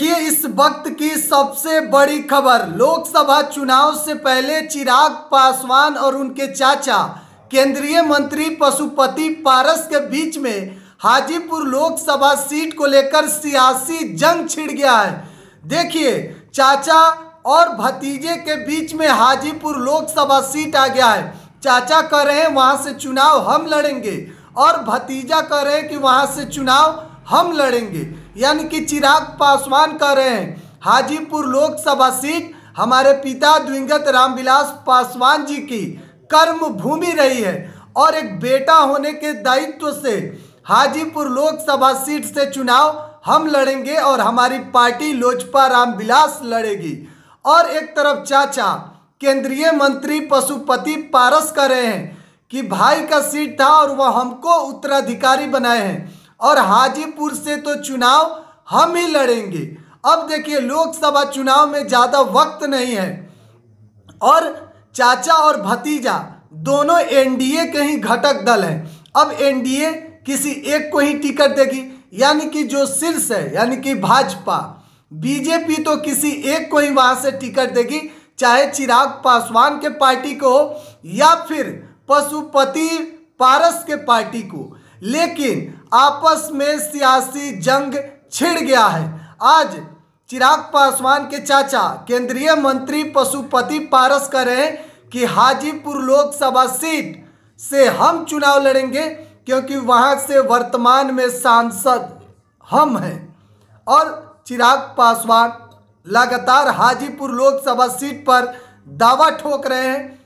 देखिए इस वक्त की सबसे बड़ी खबर लोकसभा चुनाव से पहले चिराग पासवान और उनके चाचा केंद्रीय मंत्री पशुपति पारस के बीच में हाजीपुर लोकसभा सीट को लेकर सियासी जंग छिड़ गया है देखिए चाचा और भतीजे के बीच में हाजीपुर लोकसभा सीट आ गया है चाचा कह रहे हैं वहां से चुनाव हम लड़ेंगे और भतीजा कह रहे हैं कि वहां से चुनाव हम लड़ेंगे यानी कि चिराग पासवान कह रहे हैं हाजीपुर लोकसभा सीट हमारे पिता द्विंगत रामविलास पासवान जी की कर्म भूमि रही है और एक बेटा होने के दायित्व से हाजीपुर लोकसभा सीट से चुनाव हम लड़ेंगे और हमारी पार्टी लोजपा रामविलास लड़ेगी और एक तरफ चाचा केंद्रीय मंत्री पशुपति पारस कर रहे हैं कि भाई का सीट था और वह हमको उत्तराधिकारी बनाए हैं और हाजीपुर से तो चुनाव हम ही लड़ेंगे अब देखिए लोकसभा चुनाव में ज़्यादा वक्त नहीं है और चाचा और भतीजा दोनों एनडीए के ही घटक दल हैं अब एनडीए किसी एक को ही टिकट देगी यानी कि जो शीर्ष है यानी कि भाजपा बीजेपी तो किसी एक को ही वहाँ से टिकट देगी चाहे चिराग पासवान के पार्टी को हो या फिर पशुपति पारस के पार्टी को लेकिन आपस में सियासी जंग छिड़ गया है आज चिराग पासवान के चाचा केंद्रीय मंत्री पशुपति पारस कह रहे हैं कि हाजीपुर लोकसभा सीट से हम चुनाव लड़ेंगे क्योंकि वहां से वर्तमान में सांसद हम हैं और चिराग पासवान लगातार हाजीपुर लोकसभा सीट पर दावा ठोक रहे हैं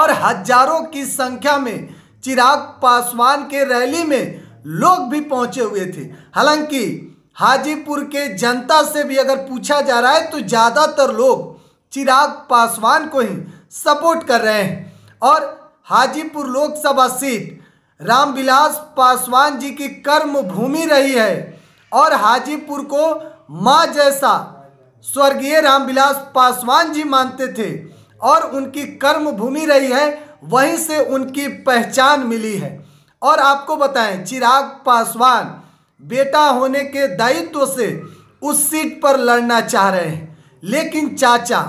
और हजारों की संख्या में चिराग पासवान के रैली में लोग भी पहुंचे हुए थे हालांकि हाजीपुर के जनता से भी अगर पूछा जा रहा है तो ज़्यादातर लोग चिराग पासवान को ही सपोर्ट कर रहे हैं और हाजीपुर लोकसभा सीट रामविलास पासवान जी की कर्म भूमि रही है और हाजीपुर को माँ जैसा स्वर्गीय रामविलास पासवान जी मानते थे और उनकी कर्म भूमि रही है वहीं से उनकी पहचान मिली है और आपको बताएं चिराग पासवान बेटा होने के दायित्व से उस सीट पर लड़ना चाह रहे हैं लेकिन चाचा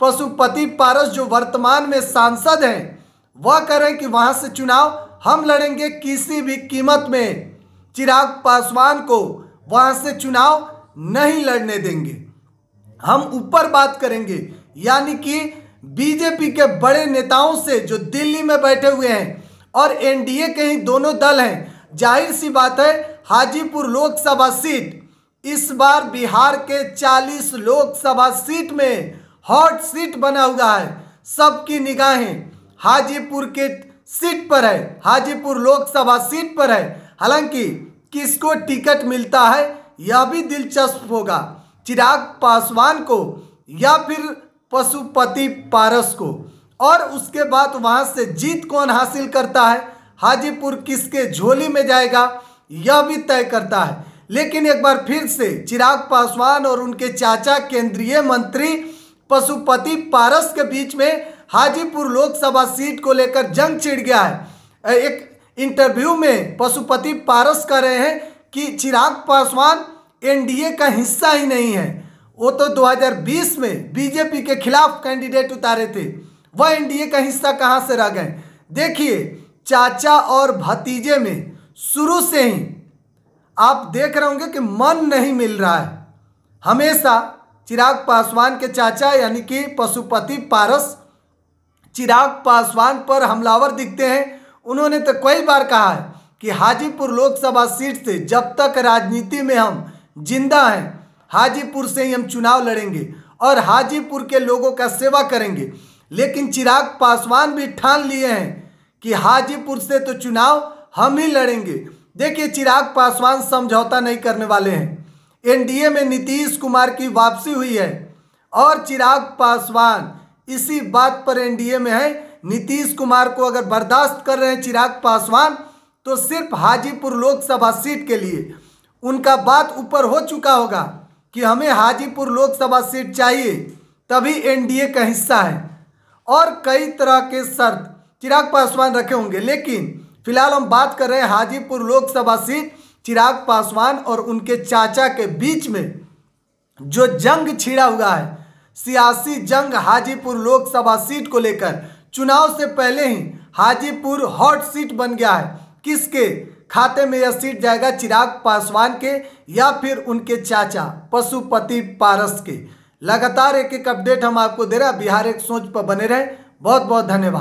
पशुपति पारस जो वर्तमान में सांसद हैं वह रहे हैं कि वहां से चुनाव हम लड़ेंगे किसी भी कीमत में चिराग पासवान को वहां से चुनाव नहीं लड़ने देंगे हम ऊपर बात करेंगे यानी कि बीजेपी के बड़े नेताओं से जो दिल्ली में बैठे हुए हैं और एनडीए के ही दोनों दल हैं जाहिर सी बात है हाजीपुर लोकसभा सीट इस बार बिहार के 40 लोकसभा सीट में हॉट सीट बना हुआ है सबकी निगाहें हाजीपुर के सीट पर है हाजीपुर लोकसभा सीट पर है हालांकि किसको टिकट मिलता है यह भी दिलचस्प होगा चिराग पासवान को या फिर पशुपति पारस को और उसके बाद वहाँ से जीत कौन हासिल करता है हाजीपुर किसके झोली में जाएगा यह भी तय करता है लेकिन एक बार फिर से चिराग पासवान और उनके चाचा केंद्रीय मंत्री पशुपति पारस के बीच में हाजीपुर लोकसभा सीट को लेकर जंग छिड़ गया है एक इंटरव्यू में पशुपति पारस कह रहे हैं कि चिराग पासवान एनडीए का हिस्सा ही नहीं है वो तो 2020 में बीजेपी के खिलाफ कैंडिडेट उतारे थे वह एनडीए का हिस्सा कहाँ से रह गए देखिए चाचा और भतीजे में शुरू से ही आप देख रहे होंगे कि मन नहीं मिल रहा है हमेशा चिराग पासवान के चाचा यानी कि पशुपति पारस चिराग पासवान पर हमलावर दिखते हैं उन्होंने तो कई बार कहा है कि हाजीपुर लोकसभा सीट से जब तक राजनीति में हम जिंदा हैं हाजीपुर से ही हम चुनाव लड़ेंगे और हाजीपुर के लोगों का सेवा करेंगे लेकिन चिराग पासवान भी ठान लिए हैं कि हाजीपुर से तो चुनाव हम ही लड़ेंगे देखिए चिराग पासवान समझौता नहीं करने वाले हैं एनडीए में नीतीश कुमार की वापसी हुई है और चिराग पासवान इसी बात पर एनडीए में है नीतीश कुमार को अगर बर्दाश्त कर रहे हैं चिराग पासवान तो सिर्फ हाजीपुर लोकसभा सीट के लिए उनका बात ऊपर हो चुका होगा कि हमें हाजीपुर लोकसभा सीट चाहिए तभी एनडीए का हिस्सा है और कई तरह के शर्त चिराग पासवान रखे होंगे लेकिन फिलहाल हम बात कर रहे हैं हाजीपुर लोकसभा सीट चिराग पासवान और उनके चाचा के बीच में जो जंग छिड़ा हुआ है सियासी जंग हाजीपुर लोकसभा सीट को लेकर चुनाव से पहले ही हाजीपुर हॉट सीट बन गया है किसके खाते में यह सीट जाएगा चिराग पासवान के या फिर उनके चाचा पशुपति पारस के लगातार एक एक अपडेट हम आपको दे रहे हैं बिहार एक सोच पर बने रहे बहुत बहुत धन्यवाद